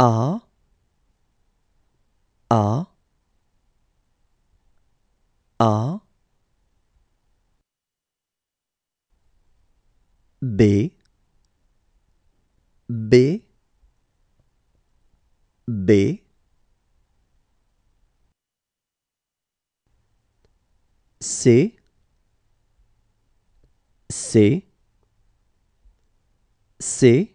A A A B B B C C C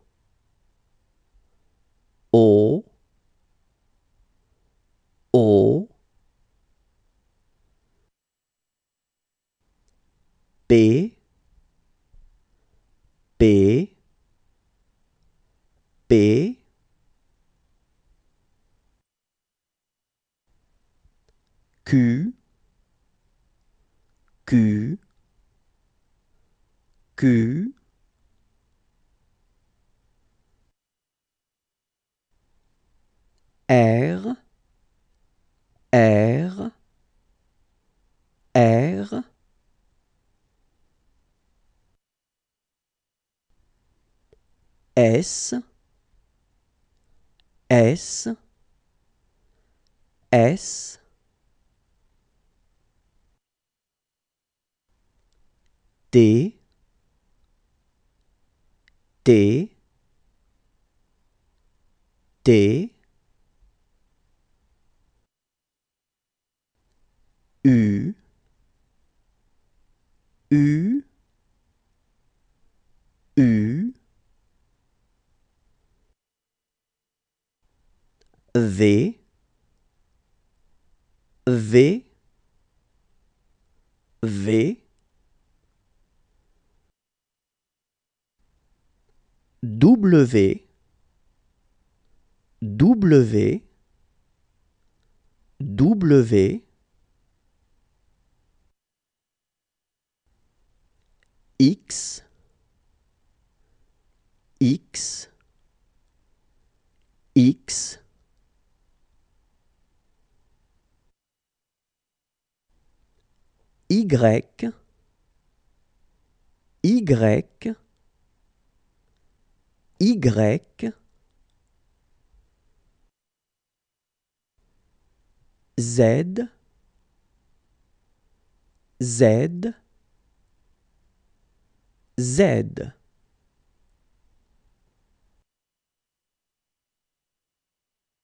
B B B Q Q Q S, S, S, D, D, D, V V V W W W X X X Y, Y, Y, Z, Z, Z.